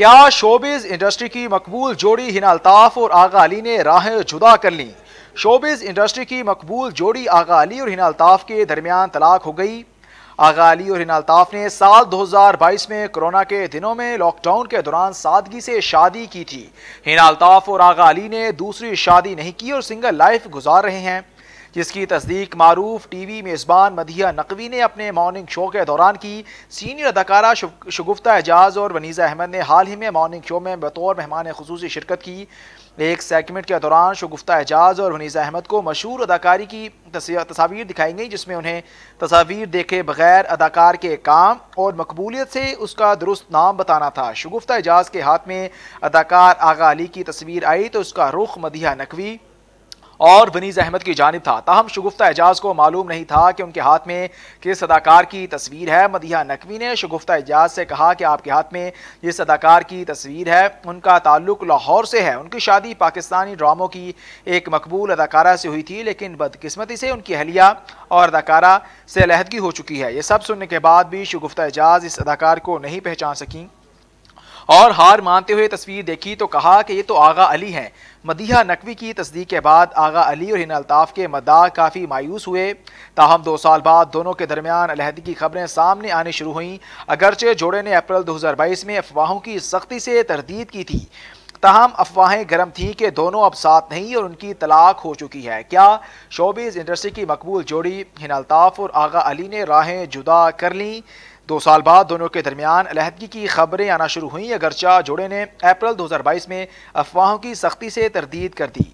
क्या showbiz industry की मकबूल जोड़ी हिना अल्ताफ और आगा अली ने राहें जुदा कर लीं शोबिज इंडस्ट्री की मकबूल जोड़ी आगा अली और हिना अल्ताफ के दरमियान तलाक हो गई आगा अली और हिना अल्ताफ ने साल 2022 में कोरोना के दिनों में लॉकडाउन के दौरान सादगी से शादी की थी हिना अल्ताफ और आगा अली ने दूसरी शादी नहीं की और सिंगल लाइफ गुजार रहे हैं जिसकी तस्दीक मारूफ टी वी मेज़बान मदिया नकवी ने अपने मॉर्निंग शो के दौरान की सीनियर अदाकारा शगुफ्ता एजाज और वनीज़ा अहमद ने हाल ही में मॉर्निंग शो में बतौर मेहमान खसूस शिरकत की एक सेगमेंट के दौरान शगुफ्ता एजाज और वनीज़ा अहमद को मशहूर अदाकारी की तस्वीर दिखाई गई जिसमें उन्हें तस्वीर देखे बगैर अदाकार के काम और मकबूलियत से उसका दुरुस्त नाम बताना था शगुफ्ता एजाज के हाथ में अदाकार आगा अली की तस्वीर आई तो उसका रुख मदिया नकवी और वनीज अहमद की जानब था ताहम शगुफ्ता एजाज को मालूम नहीं था कि उनके हाथ में किस अदाकार की तस्वीर है मदिया नकवी ने शगुफ्ता एजाज से कहा कि आपके हाथ में जिस अदाकार की तस्वीर है उनका ताल्लुक लाहौर से है उनकी शादी पाकिस्तानी ड्रामों की एक मकबूल अदाकारा से हुई थी लेकिन बदकस्मती से उनकी अहलिया और अदाकारा से अलहदगी हो चुकी है ये सब सुनने के बाद भी शगुफ्ता एजाज इस अदाकार को नहीं पहचान सकें और हार मानते हुए तस्वीर देखी तो कहा कि ये तो आगा अली हैं मदीहा नकवी की तस्दीक के बाद आगा अली और हिना के मदा काफ़ी मायूस हुए ताहम दो साल बाद दोनों के दरमियान अलहदी की खबरें सामने आनी शुरू हुई अगरचे जोड़े ने अप्रैल दो हज़ार बाईस में अफवाहों की सख्ती से तरदीद की थी तहम अफवाहें गर्म थीं कि दोनों अब साथ नहीं और उनकी तलाक हो चुकी है क्या शोबीज इंडस्ट्री की मकबूल जोड़ी हिना और आगा अली ने राहें जुदा कर लीं दो साल बाद दोनों के दरमियान अलहदगी की खबरें आना शुरू हुई अगरचा जोड़े ने अप्रैल 2022 में अफवाहों की सख्ती से तरदीद कर दी